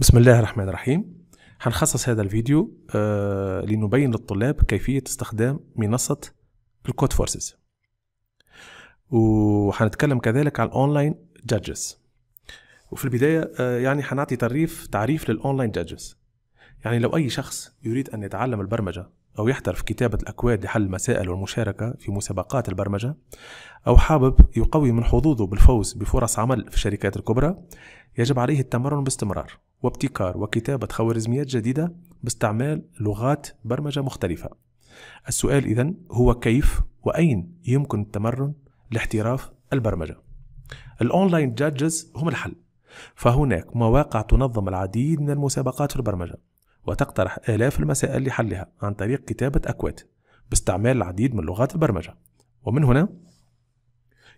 بسم الله الرحمن الرحيم هنخصص هذا الفيديو آه لنبين للطلاب كيفية استخدام منصة الكود فورسز وحنتكلم كذلك عن الاونلاين جادجز وفي البداية آه يعني حنعطي تعريف تعريف للاونلاين جادجز يعني لو أي شخص يريد أن يتعلم البرمجة أو يحترف كتابة الأكواد لحل المسائل والمشاركة في مسابقات البرمجة أو حابب يقوي من حظوظه بالفوز بفرص عمل في الشركات الكبرى يجب عليه التمرن باستمرار وابتكار وكتابة خوارزميات جديدة باستعمال لغات برمجة مختلفة السؤال إذن هو كيف وأين يمكن التمرن لاحتراف البرمجة الأونلاين جادجز هم الحل فهناك مواقع تنظم العديد من المسابقات في البرمجة وتقترح آلاف المسائل لحلها عن طريق كتابة أكواد باستعمال العديد من لغات البرمجة ومن هنا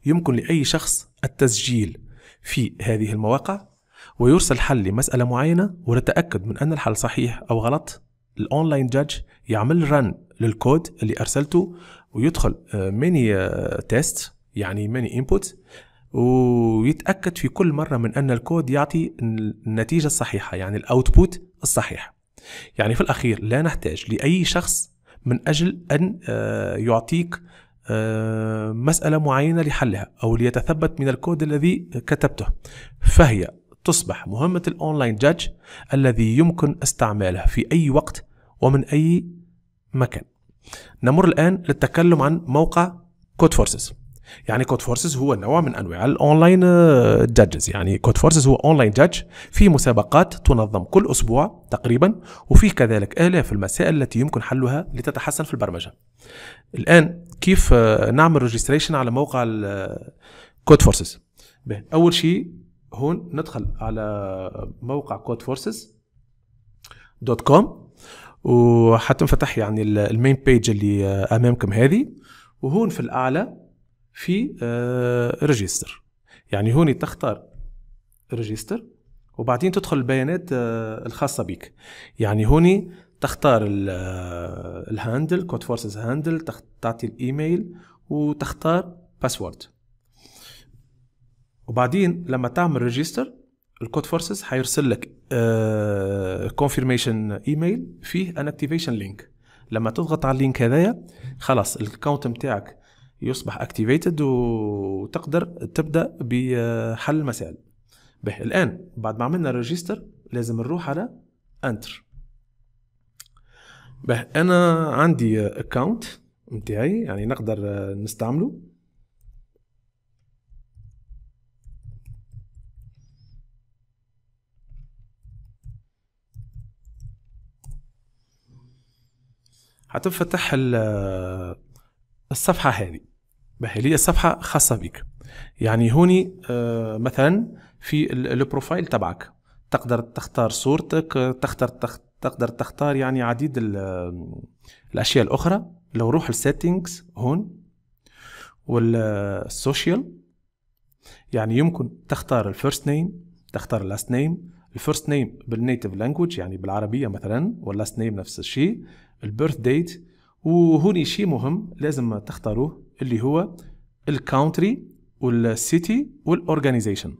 يمكن لأي شخص التسجيل في هذه المواقع ويرسل حل لمسألة معينة ونتأكد من أن الحل صحيح أو غلط الأونلاين جادج يعمل رن للكود اللي أرسلته ويدخل ميني آه، تيست آه، يعني ميني انبوت ويتأكد في كل مرة من أن الكود يعطي النتيجة الصحيحة يعني الأوتبوت الصحيح يعني في الأخير لا نحتاج لأي شخص من أجل أن آه، يعطيك مسألة معينة لحلها أو ليتثبت من الكود الذي كتبته فهي تصبح مهمة الأونلاين جادج الذي يمكن استعماله في أي وقت ومن أي مكان نمر الآن للتكلم عن موقع كود فورسز يعني كود فورسز هو نوع من انواع الاونلاين جادجز آه، يعني كود فورسز هو اونلاين جادج في مسابقات تنظم كل اسبوع تقريبا وفي كذلك الاف المسائل التي يمكن حلها لتتحسن في البرمجه الان كيف آه، نعمل ريجستريشن على موقع كود فورسز آه، اول شيء هون ندخل على موقع كود فورسز دوت كوم وحتنفتح يعني المين بيج اللي امامكم هذه وهون في الاعلى في ريجستر آه، يعني هون تختار ريجستر وبعدين تدخل البيانات آه، الخاصة بك يعني هوني تختار آه، الهاندل كود فورسز هاندل تعطي الايميل وتختار باسورد وبعدين لما تعمل ريجستر الكود فورسز هيرسل لك كونفيرميشن آه، ايميل فيه ان اكتيفيشن لينك لما تضغط على اللينك هذايا خلاص الاكونت نتاعك يصبح اكتيفيتد وتقدر تبدا بحل المسائل به الان بعد ما عملنا ريجستر لازم نروح على انتر به انا عندي اكونت نتاعي يعني نقدر نستعمله هتفتح آه، الصفحه هذه هي الصفحة خاصه بك يعني هوني آه، مثلا في البروفايل تبعك تقدر تختار صورتك آه، تختار تقدر تختار يعني عديد الاشياء الاخرى لو روح السيتنجز هون والسوشيال يعني يمكن تختار الفيرست نيم تختار اللاست نيم الفيرست نيم بالنيتف لانجوج يعني بالعربيه مثلا واللاست نيم نفس الشيء البيرث ديت وهوني شيء مهم لازم تختاروه اللي هو الكاونتري والسيتي والاورجانيزيشن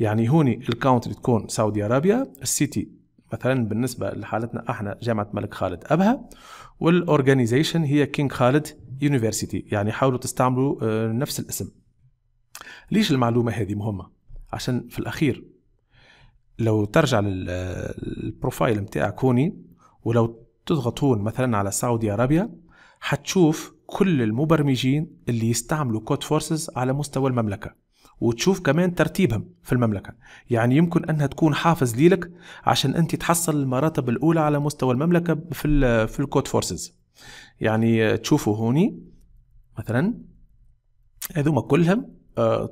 يعني هوني الكاونتري تكون سعودي ارابيا السيتي مثلا بالنسبه لحالتنا احنا جامعه ملك خالد ابها والاورجانيزيشن هي كينج خالد يونيفرسيتي يعني حاولوا تستعملوا آه، نفس الاسم ليش المعلومه هذه مهمه عشان في الاخير لو ترجع للبروفايل آه، نتاعك هوني ولو تضغط هون مثلا على سعودي ارابيا حتشوف كل المبرمجين اللي يستعملوا كود فورسز على مستوى المملكه وتشوف كمان ترتيبهم في المملكة يعني يمكن أنها تكون حافز ليلك عشان أنت تحصل المراتب الأولى على مستوى المملكة في, الـ في الكود فورسز يعني تشوفوا هوني مثلا هذوما كلهم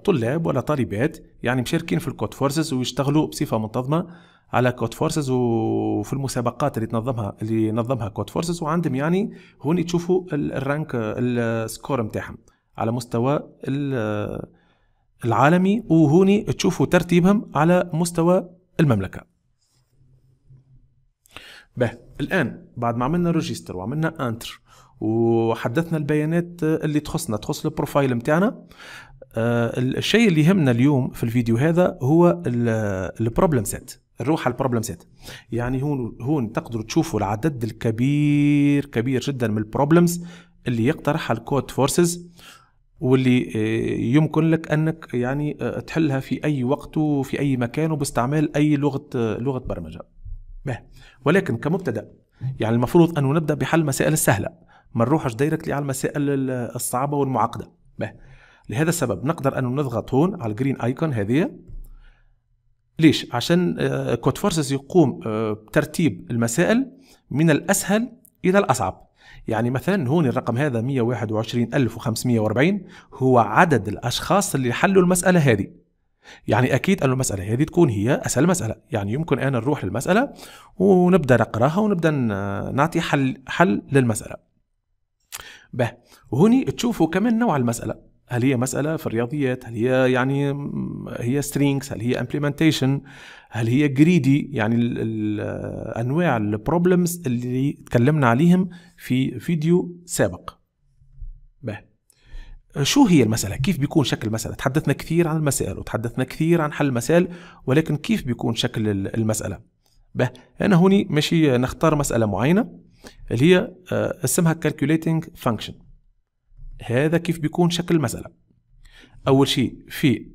طلاب ولا طالبات يعني مشاركين في الكود فورسز ويشتغلوا بصفه منتظمه على كود فورسز وفي المسابقات اللي تنظمها اللي نظمها كود فورسز وعندهم يعني هون تشوفوا الرانك السكور نتاعهم على مستوى العالمي وهوني تشوفوا ترتيبهم على مستوى المملكه به الان بعد ما عملنا ريجستر وعملنا انتر وحدثنا البيانات اللي تخصنا تخص البروفايل نتاعنا آه، الشيء اللي يهمنا اليوم في الفيديو هذا هو البروبلم سيت نروح على البروبلم سيت يعني هون هون تقدروا تشوفوا العدد الكبير كبير جدا من البروبلمز اللي يقترحها الكود فورسز واللي آه، يمكن لك انك يعني آه، تحلها في اي وقت وفي اي مكان وباستعمال اي لغه لغه برمجه ولكن كمبتدا يعني المفروض انه نبدا بحل المسائل السهله ما نروحش دايركتلي على المسائل الصعبه والمعقده لهذا السبب نقدر أن نضغط هون على الجرين ايكون هذه ليش عشان كود آه، فورسز يقوم آه، بترتيب المسائل من الأسهل إلى الأصعب يعني مثلا هون الرقم هذا 121540 هو عدد الأشخاص اللي حلوا المسألة هذه يعني أكيد أن المسألة هذه تكون هي أسهل مسألة يعني يمكن أنا نروح للمسألة ونبدأ نقراها ونبدأ نعطي حل, حل للمسألة به وهوني تشوفوا كمان نوع المسألة هل هي مسألة في الرياضيات هل هي يعني هي سترينكس هل هي امبلمنتيشن هل هي جريدي يعني الـ الـ أنواع البروبلمز اللي تكلمنا عليهم في فيديو سابق به. شو هي المسألة كيف بيكون شكل المسألة تحدثنا كثير عن المسائل وتحدثنا كثير عن حل المسائل ولكن كيف بيكون شكل المسألة به أنا هوني ماشي نختار مسألة معينة اللي هي آه، اسمها calculating function هذا كيف بيكون شكل المساله اول شيء في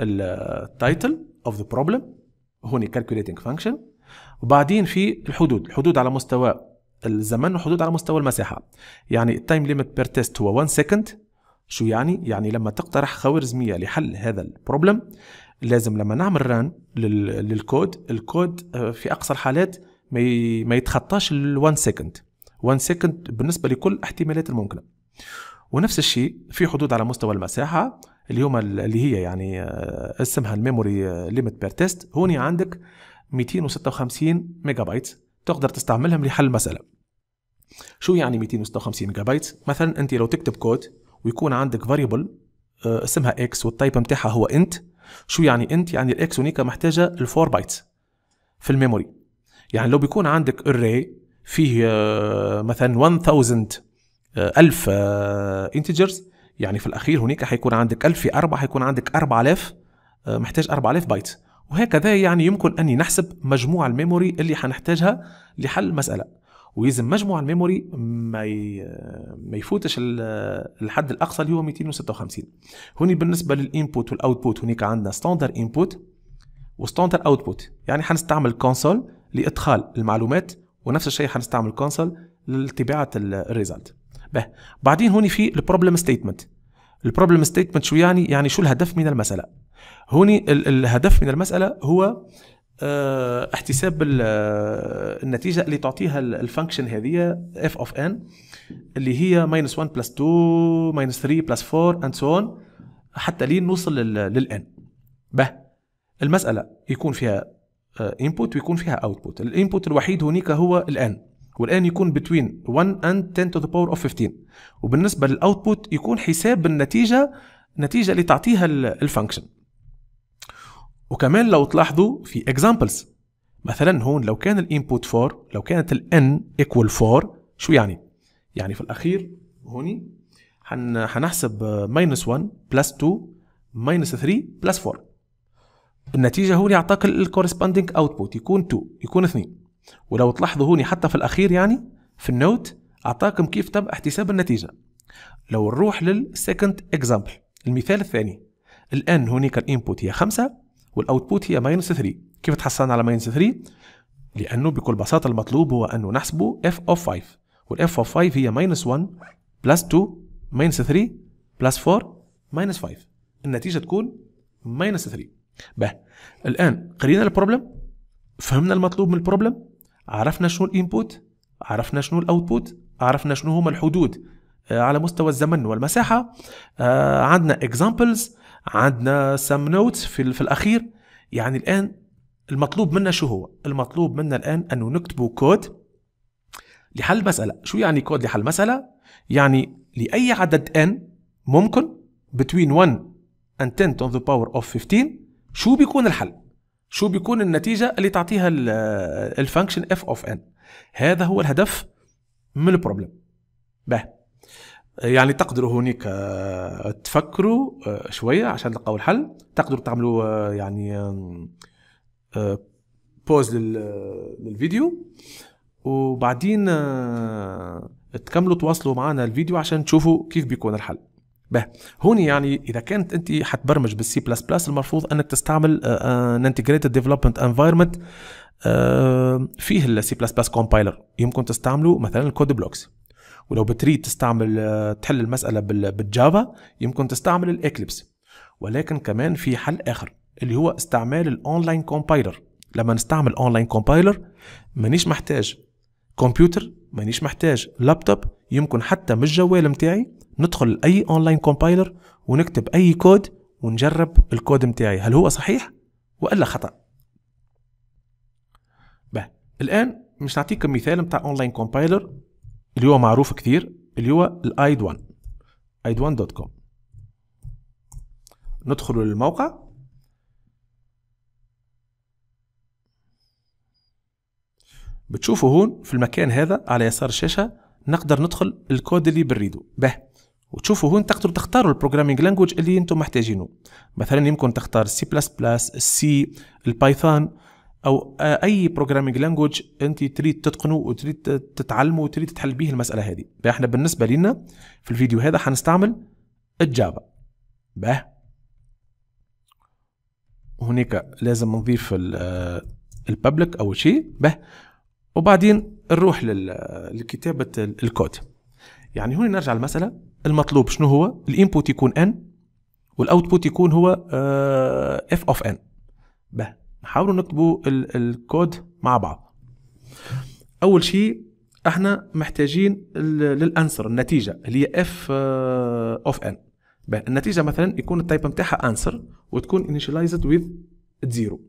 التايتل اوف ذا بروبلم هوني كالكوليتنج فانكشن وبعدين في الحدود الحدود على مستوى الزمن وحدود على مستوى المساحه يعني التايم ليميت بير تيست هو 1 سكند شو يعني يعني لما تقترح خوارزميه لحل هذا البروبلم لازم لما نعمل ران للكود الكود في اقصى الحالات ما يتخطاش ال 1 سكند 1 سكند بالنسبه لكل الاحتمالات الممكنه ونفس الشيء في حدود على مستوى المساحه اللي هما اللي هي يعني آه، اسمها الميموري ليمت بير تيست هوني عندك 256 ميجا بايت تقدر تستعملهم لحل المساله شو يعني 256 ميجا بايت مثلا انت لو تكتب كود ويكون عندك فاريبل آه، اسمها اكس والتايب نتاعها هو انت شو يعني انت يعني الاكس ونيكا محتاجه الفور بايت في الميموري يعني لو بيكون عندك اري فيه آه، مثلا 1000 1000 آه، انتجرز آه، يعني في الاخير هناك حيكون عندك 1000 في 4 حيكون عندك 4000 آه، محتاج 4000 بايت وهكذا يعني يمكن اني نحسب مجموع الميموري اللي حنحتاجها لحل مساله ويلزم مجموع الميموري ما ما يفوتش الحد الاقصى اللي هو 256 هوني بالنسبه للانبوت والاوتبوت هناك عندنا ستاندر انبوت وستاندر اوتبوت يعني حنستعمل كونسول لادخال المعلومات ونفس الشيء حنستعمل كونسول لطباعه الريزلت به بعدين هوني في البروبلم ستيتمنت البروبلم ستيتمنت شو يعني يعني شو الهدف من المساله ال- الهدف من المساله هو آه، احتساب آه، النتيجه اللي تعطيها الفانكشن هذه اف اوف ان اللي هي ماينس 1 بلس 2 ماينس 3 بلس 4 اند سو اون حتى لين نوصل للان به المساله يكون فيها انبوت آه، ويكون فيها اوتبوت الانبوت الوحيد هناك هو الان والان يكون between 1 and 10 to the power of 15 وبالنسبه للاوتبوت يكون حساب النتيجه النتيجه اللي تعطيها الفانكشن وكمان لو تلاحظوا في examples مثلا هون لو كان الانبوت 4 لو كانت ال n equal 4 شو يعني؟ يعني في الاخير هوني حنحسب minus 1 plus 2 minus 3 plus 4 النتيجه اعطاك يعطاك corresponding output يكون 2 يكون 2 ولو تلاحظوا هوني حتى في الاخير يعني في النوت اعطاكم كيف تم احتساب النتيجه لو نروح للسكند اكزامبل المثال الثاني الان كان الانبوت هي 5 والاوتبوت هي ماينس 3 كيف تحصلنا على ماينس 3 لانه بكل بساطه المطلوب هو انه نحسبه اف اوف 5 والاف اوف 5 هي ماينس 1 بلس 2 ماينس 3 بلس 4 ماينس 5 النتيجه تكون ماينس 3 باه الان قرينا البروبلم فهمنا المطلوب من البروبلم عرفنا شنو الانبوت عرفنا شنو الاوتبوت عرفنا شنو هما الحدود آه، على مستوى الزمن والمساحه آه، عندنا اكزامبلز عندنا سم نوتس في, في الاخير يعني الان المطلوب منا شو هو المطلوب منا الان انه نكتبوا كود لحل مساله شو يعني كود لحل مساله يعني لاي عدد ان ممكن between 1 and 10 to the power of 15 شو بيكون الحل شو بيكون النتيجه اللي تعطيها الفانكشن اف اوف ان هذا هو الهدف من البروبلم باه يعني تقدروا هونيك آه، تفكروا آه، شويه عشان تلقاو الحل تقدروا تعملوا آه، يعني بوز للفيديو وبعدين تكملوا تواصلوا معنا الفيديو عشان تشوفوا كيف بيكون الحل به هون يعني اذا كنت انت حتبرمج بالسي بلس بلس المفروض انك تستعمل ان انتجريتد ديفلوبمنت انفايرمنت فيه السي بلس بلس كومبايلر يمكن تستعمله مثلا الكود بلوكس ولو بتريد تستعمل آه، تحل المساله بالجافا يمكن تستعمل الاكليبس ولكن كمان في حل اخر اللي هو استعمال الاونلاين كومبايلر لما نستعمل اونلاين كومبايلر مانيش محتاج كمبيوتر مانيش محتاج لابتوب يمكن حتى من الجوال متاعي ندخل اي اونلاين كومبايلر ونكتب اي كود ونجرب الكود متاعي هل هو صحيح والا خطا به الان مش نعطيكم مثال متاع اونلاين كومبايلر اللي هو معروف كثير اللي هو الايد 1 ايد 1 دوت كوم ندخل للموقع بتشوفوا هون في المكان هذا على يسار الشاشه نقدر ندخل الكود اللي بنريده به وتشوفوا هون تقدروا تختاروا البروجرامينج لانجويج اللي انتم محتاجينه مثلا يمكن تختار سي بلس بلس السي البايثون او آه، اي بروجرامينج لانجويج انت تريد تتقنه وتريد تتعلمه وتريد تحل به المساله هذه احنا بالنسبه لنا في الفيديو هذا حنستعمل الجافا باه هناك لازم نضيف الببليك آه، اول شيء به وبعدين نروح آه، لكتابه الكود يعني هنا نرجع المسألة المطلوب شنو هو الانبوت يكون ان والاوتبوت يكون هو اف اوف ان به نحاولوا نكتبوا الكود مع بعض اول شيء احنا محتاجين للانسر النتيجه اللي هي اف اوف ان النتيجه مثلا يكون التايب نتاعها انسر وتكون initialized with زيرو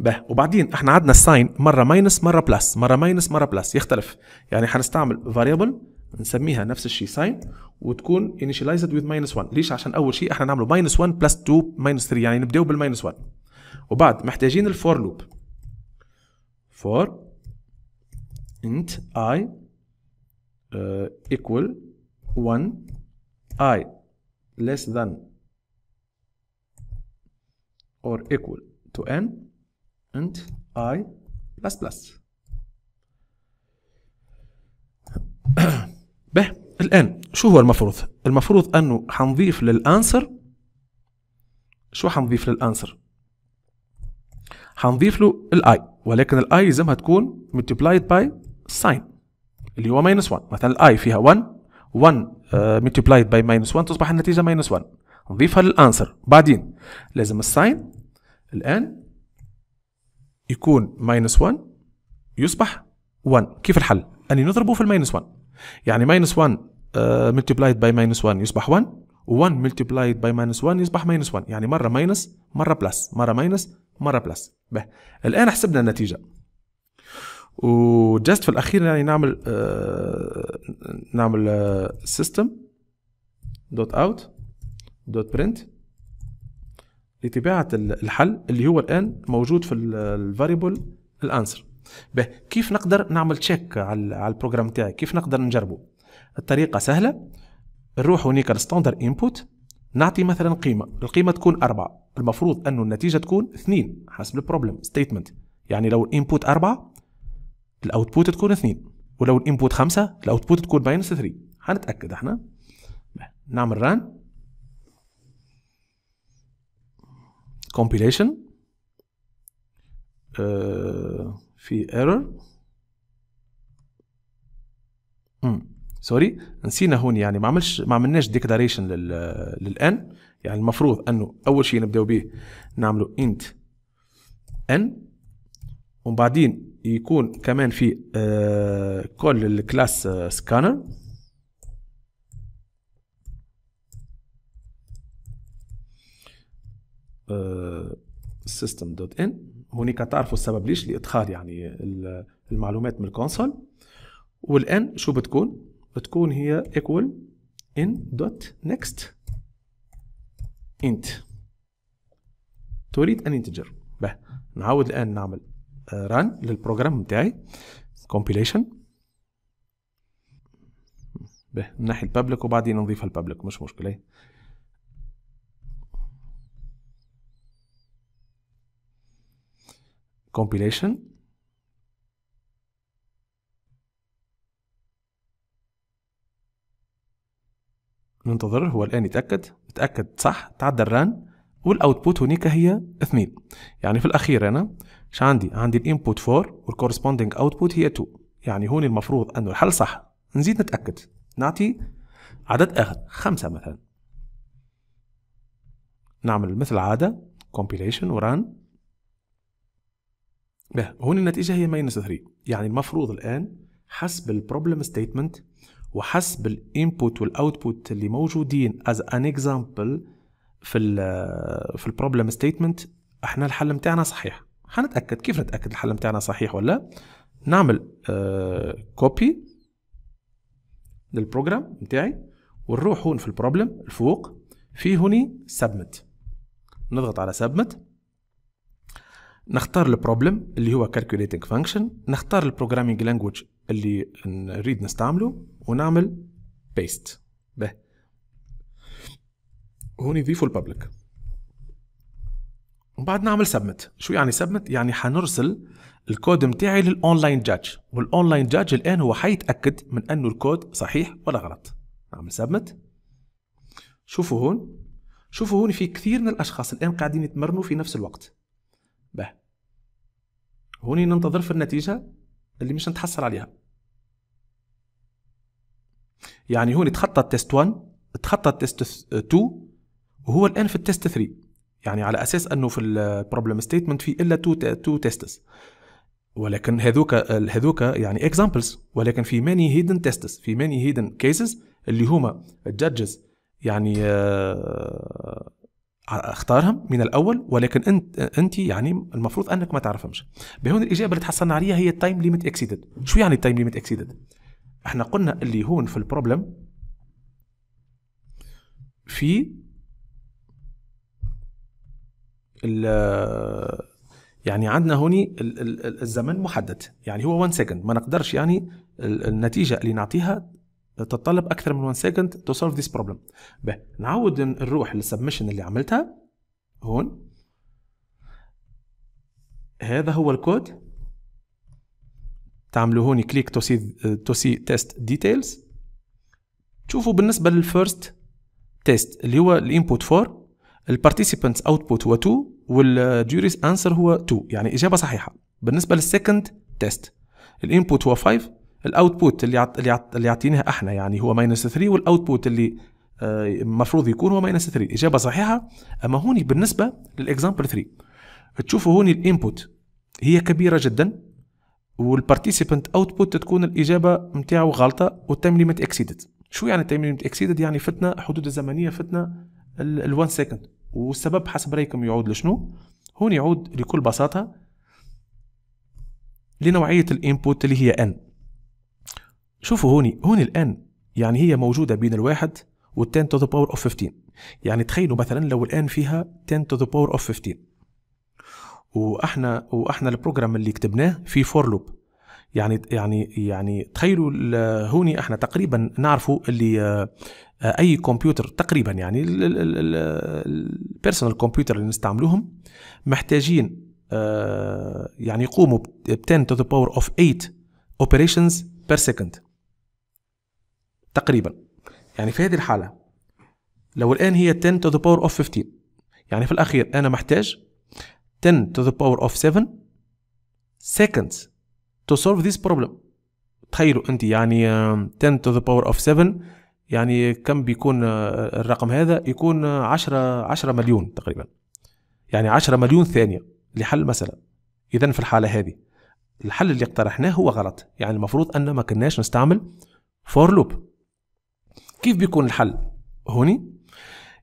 به وبعدين احنا عندنا الساين مره ماينس مره بلس مره ماينس مره بلس يختلف يعني حنستعمل فاريبل نسميها نفس الشيء ساين وتكون initialized with minus 1 ليش عشان اول شيء احنا نعمله minus 1 plus 2 minus 3 يعني نبداو بالماينس 1 وبعد محتاجين الفور لوب فور انت اي ايكوال 1 اي less than or equal to n and i plus plus به الان شو هو المفروض المفروض انه حنضيف للانسر شو حنضيف للانسر حنضيف له الاي ولكن الاي لازمها تكون ملتبلايد باي ساين اللي هو ماينس 1 مثلا الاي فيها 1 1 ملتبلايد باي ماينس 1 تصبح النتيجه ماينس 1 نضيفها للانسر بعدين لازم الساين الان يكون ماينس 1 يصبح 1 كيف الحل؟ اني نضربه في الماينس 1 يعني ماينس 1 ملتبلايد باي ماينس 1 يصبح 1 و1 ملتبلايد باي ماينس 1 يصبح ماينس 1 يعني مره ماينس مره بلس مره ماينس مره بلس به الان حسبنا النتيجه وجست في الاخير يعني نعمل آه نعمل سيستم دوت اوت دوت برنت لطباعه الحل اللي هو الان موجود في الفاريبل الانسر كيف نقدر نعمل تشيك على, على البروجرام تاعي كيف نقدر نجربه الطريقه سهله نروح هناك الستاندر انبوت نعطي مثلا قيمه القيمه تكون أربعة المفروض انه النتيجه تكون اثنين حسب البروبلم ستيتمنت يعني لو الانبوت أربعة الاوتبوت تكون اثنين ولو الانبوت خمسة الاوتبوت تكون ماينس 3 حنتاكد احنا نعمل ران آه، كومبيليشن في error امم hmm. سوري نسينا هون يعني ما عملش ما عملناش ديكلاريشن لل للان يعني المفروض انه اول شيء نبداو به نعملو انت ان ومن بعدين يكون كمان في آه كل الكلاس آه سكانر آه system.in هناك تعرفوا السبب ليش لادخال يعني المعلومات من الكونسول والان شو بتكون بتكون هي equal in dot next int تريد ان integer به نعاود الان نعمل ران آه، للبروجرام بتاعي compilation به ناحيه البابليك وبعدين نضيف البابليك مش مشكله compilation ننتظر هو الآن يتأكد يتأكد صح تعدى الران والاوتبوت هناك هي اثنين يعني في الأخير أنا ش عندي عندي الانبوت 4 والكورسبوندينج اوتبوت هي 2 يعني هون المفروض أنه الحل صح نزيد نتأكد نعطي عدد آخر خمسة مثلا نعمل مثل العادة compilation وران به هون النتيجه هي ماينس 3 يعني المفروض الان حسب البروبلم ستيتمنت وحسب الانبوت والاوتبوت اللي موجودين از ان اكزامبل في الـ آه، في البروبلم ستيتمنت احنا الحل نتاعنا صحيح حنتاكد كيف نتاكد الحل نتاعنا صحيح ولا نعمل كوبي للبروجرام نتاعي ونروح هون في البروبلم الفوق في هوني سبمت نضغط على سبمت نختار البروبلم اللي هو calculating function نختار البروجرامينج لانجويج اللي نريد نستعمله ونعمل بيست به هوني يضيفوا البابليك ومن بعد نعمل سبمت شو يعني سبمت يعني حنرسل الكود متاعي للاونلاين جادج والاونلاين جادج الان هو حيتاكد من انه الكود صحيح ولا غلط نعمل سبمت شوفوا هون شوفوا هون في كثير من الاشخاص الان قاعدين يتمرنوا في نفس الوقت باه هوني ننتظر في النتيجه اللي مش نتحصل عليها يعني هوني تخطى التست 1 تخطى التست 2 وهو الان في التست 3 يعني على اساس انه في البروبلم ستيتمنت في الا تو تو تيستس ولكن هذوك هذوك يعني اكزامبلز ولكن في ماني هيدن تيستس في ماني هيدن كيسز اللي هما الجادجز يعني آه، اختارهم من الاول ولكن انت انت يعني المفروض انك ما تعرفهمش بهون الاجابه اللي تحصلنا عليها هي التايم ليميت اكسيدد شو يعني التايم ليميت اكسيدد احنا قلنا اللي هون في البروبلم في يعني عندنا هوني الزمن محدد يعني هو 1 سكند ما نقدرش يعني النتيجه اللي نعطيها تتطلب اكثر من 1 سكند تو سولف ذيس بروبلم نعود نروح للسبمشن اللي عملتها هون هذا هو الكود تعملوا هوني كليك تو سي تو سي تيست ديتيلز تشوفوا بالنسبه للفيرست تيست اللي هو الانبوت 4 البارتيسيبنتس اوتبوت هو 2 والجوريس انسر هو 2 يعني اجابه صحيحه بالنسبه للسكند تيست الانبوت هو 5 الاوتبوت اللي عط... اللي, عط... اللي يعطيناه احنا يعني هو ماينس 3 والاوتبوت اللي آه، المفروض يكون هو ماينس 3 اجابه صحيحه اما هوني بالنسبه للاكزامبل 3 تشوفوا هوني الانبوت هي كبيره جدا والبارتيسيبنت اوتبوت تكون الاجابه نتاعو غلطه والتايم ليميت اكسيدد شو يعني التايم ليميت اكسيدد يعني فتنا حدود الزمنيه فتنا ال1 سكند والسبب حسب رايكم يعود لشنو هون يعود لكل بساطه لنوعيه الانبوت اللي هي ان شوفوا هوني هوني الآن يعني هي موجودة بين الواحد وال 10 to the power of 15 يعني تخيلوا مثلا لو الآن فيها 10 to the power of 15 واحنا واحنا البروجرام اللي كتبناه في فور لوب يعني يعني يعني تخيلوا هوني احنا تقريبا نعرفوا اللي آه، اي كمبيوتر تقريبا يعني البيرسونال كمبيوتر اللي نستعملوهم محتاجين آه، يعني يقوموا ب 10 to the power of 8 operations per second تقريبا يعني في هذه الحالة لو الآن هي 10 to the power of 15 يعني في الأخير أنا محتاج 10 to the power of 7 seconds to solve this problem تخيلوا أنت يعني 10 to the power of 7 يعني كم بيكون آه، الرقم هذا يكون 10 آه، 10 مليون تقريبا يعني 10 مليون ثانية لحل مثلا إذا في الحالة هذه الحل اللي اقترحناه هو غلط يعني المفروض أن ما كناش نستعمل فور لوب كيف بيكون الحل هوني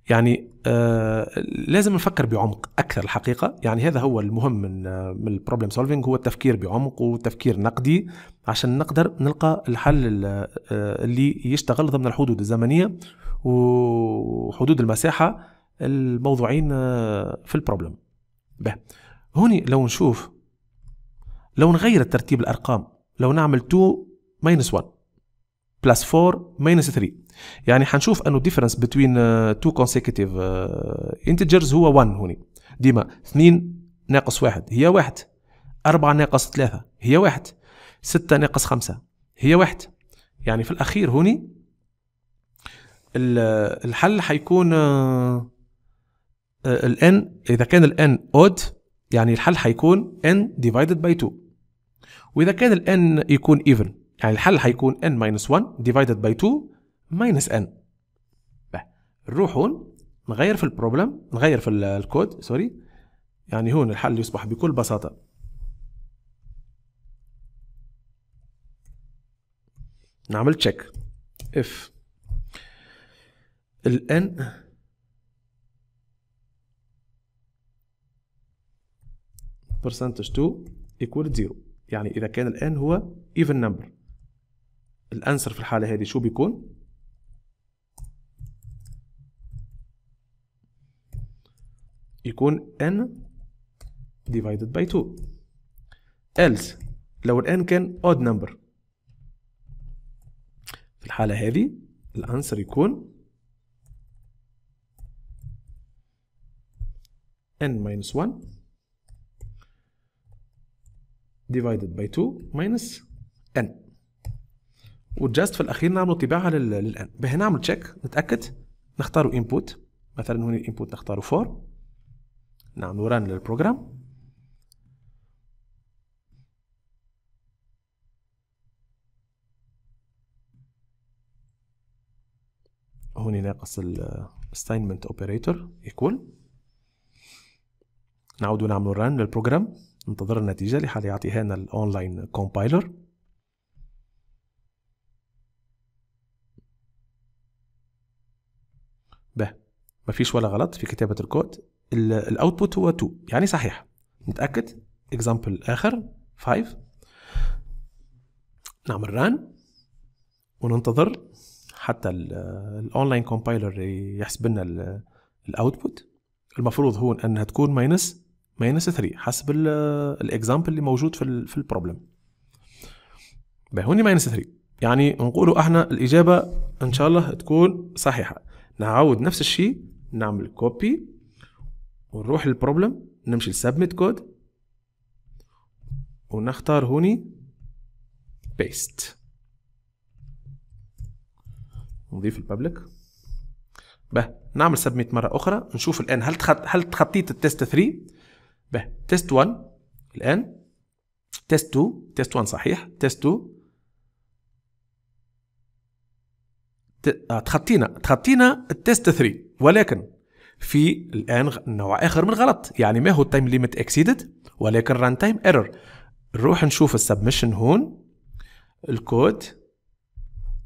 يعني آه لازم نفكر بعمق اكثر الحقيقه يعني هذا هو المهم من آه، من البروبلم سولفينج هو التفكير بعمق وتفكير نقدي عشان نقدر نلقى الحل آه، اللي يشتغل ضمن الحدود الزمنيه وحدود المساحه الموضوعين آه، في البروبلم به هوني لو نشوف لو نغير الترتيب الارقام لو نعمل 2 ماينس 1 بلس 4 ماينس 3 يعني حنشوف انه الديفرنس بين تو كونسيكتيف انتجرز هو 1 هوني ديما 2 ناقص 1 هي 1 4 ناقص 3 هي 1 6 ناقص 5 هي 1 يعني في الاخير هوني آه، الحل حيكون آه، آه، الان اذا كان الان اود يعني الحل حيكون n divided by 2 واذا كان الان يكون even يعني الحل حيكون n minus 1 divided by 2 minus n نروح هون نغير في البروبلم نغير في الكود سوري يعني هون الحل يصبح بكل بساطة نعمل تشيك if ال n percentage 2 equal 0 يعني إذا كان ال n هو even number الانسر في الحاله هذه شو بيكون يكون n divided by 2 else لو الان كان odd number في الحاله هذه الانسر يكون n minus 1 divided by 2 minus n وجاست في الاخير نعمل طباعه للان باهي نعمل تشيك نتاكد نختاروا انبوت مثلا هنا الانبوت نختاروا فور نعملوا ران للبروجرام هوني ناقص ال assignment operator equal نعود نعمل ران للبروجرام ننتظر النتيجة اللي حال يعطيها لنا الاونلاين كومبايلر ما فيش ولا غلط في كتابه الكود الاوتبوت هو 2 يعني صحيح نتاكد اكزامبل اخر 5 نعمل ران وننتظر حتى الاونلاين كومبايلر يحسب لنا الاوتبوت المفروض هو انها تكون ماينس ماينس 3 حسب الاكزامبل اللي موجود في في البروبلم هوني ماينس 3 يعني نقولوا احنا الاجابه ان شاء الله تكون صحيحه نعاود نفس الشيء نعمل كوبي ونروح للبروبلم نمشي لسبميت كود ونختار هوني بيست نضيف البابليك به نعمل سبميت مرة أخرى نشوف الآن هل تخط... هل تخطيت التست 3 به تيست 1 الآن تيست 2 تيست 1 صحيح تيست 2 آه، تخطينا تخطينا التيست 3 ولكن في الان نوع اخر من غلط يعني ما هو التايم ليميت اكسيدد ولكن ران تايم ايرور نروح نشوف السبمشن هون الكود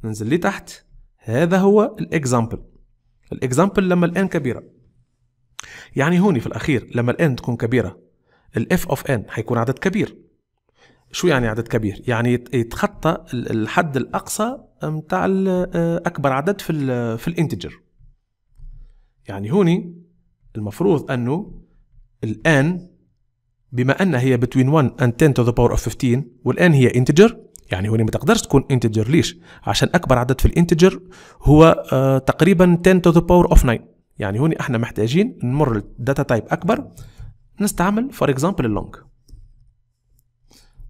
ننزل لي تحت هذا هو الاكزامبل الاكزامبل لما الان كبيره يعني هوني في الاخير لما الان تكون كبيره الاف اوف ان حيكون عدد كبير شو يعني عدد كبير؟ يعني يتخطى الحد الاقصى متاع اكبر عدد في الـ في الانتجر. يعني هوني المفروض انه الان بما ان هي between 1 and 10 to the power of 15 والان هي انتجر يعني هوني ما تقدرش تكون انتجر ليش؟ عشان اكبر عدد في الانتجر هو آه تقريبا 10 to the power of 9 يعني هوني احنا محتاجين نمر الداتا تايب اكبر نستعمل فور اكزامبل اللونج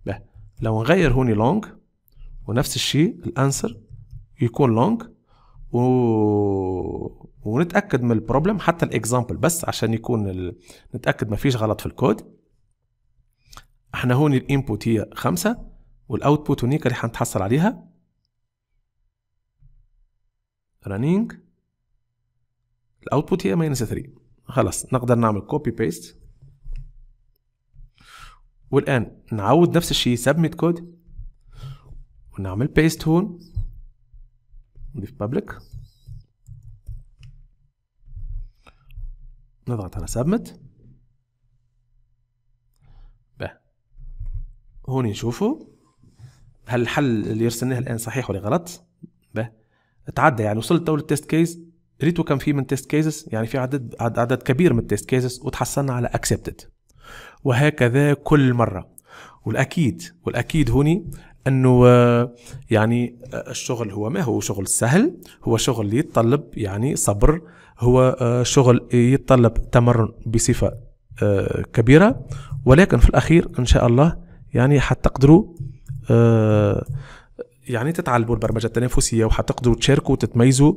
به لو نغير هوني لونج ونفس الشيء الانسر يكون لونج و... ونتاكد من البروبلم حتى الاكزامبل بس عشان يكون ال... نتاكد ما فيش غلط في الكود احنا هون الانبوت هي خمسة والاوتبوت هونيك اللي هنتحصل عليها رانينج الاوتبوت هي ماينس 3 خلاص نقدر نعمل كوبي بيست والان نعود نفس الشيء سبميت كود ونعمل بيست هون نضيف بابليك نضغط على سبميت باه هون نشوفه هل الحل اللي يرسلناه الان صحيح ولا غلط به تعدى يعني وصلت تو للتيست كيس ريتو كان في من تيست كيسز يعني في عدد عدد كبير من التيست كيسز وتحصلنا على اكسبتد وهكذا كل مرة والأكيد والأكيد هوني أنه آه، يعني آه، الشغل هو ما هو شغل سهل هو شغل يتطلب يعني صبر هو آه، شغل يتطلب تمرن بصفة كبيرة ولكن في الأخير إن شاء الله يعني حتقدروا يعني تتعلموا البرمجه التنافسيه وحتقدروا تشاركوا وتتميزوا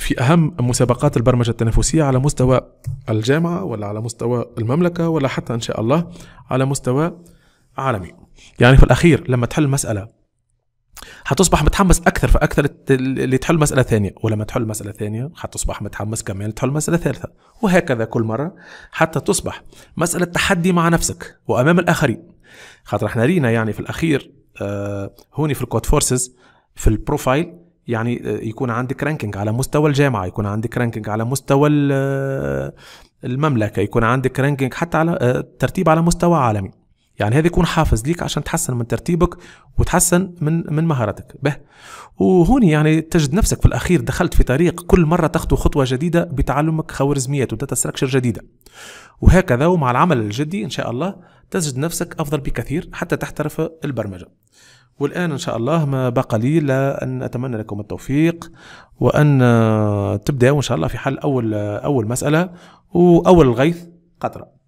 في اهم مسابقات البرمجه التنافسيه على مستوى الجامعه ولا على مستوى المملكه ولا حتى ان شاء الله على مستوى عالمي. يعني في الاخير لما تحل مساله هتصبح متحمس اكثر فاكثر اللي تحل مساله ثانيه ولما تحل مساله ثانيه هتصبح متحمس كمان تحل مساله ثالثه وهكذا كل مره حتى تصبح مساله تحدي مع نفسك وامام الاخرين خاطر احنا رينا يعني في الاخير آه، هوني في الكود فورسز في البروفايل يعني آه، يكون عندك رانكينج على مستوى الجامعه يكون عندك رانكينج على مستوى آه، المملكه يكون عندك رانكينج حتى على آه، ترتيب على مستوى عالمي يعني هذا يكون حافز ليك عشان تحسن من ترتيبك وتحسن من من مهاراتك به وهوني يعني تجد نفسك في الاخير دخلت في طريق كل مره تخطو خطوه جديده بتعلمك خوارزميات وداتا ستراكشر جديده وهكذا ومع العمل الجدي ان شاء الله تجد نفسك افضل بكثير حتى تحترف البرمجه والآن إن شاء الله ما بقى لي إلا أن أتمنى لكم التوفيق وأن تبدأوا إن شاء الله في حل أول أول مسألة وأول الغيث قطرة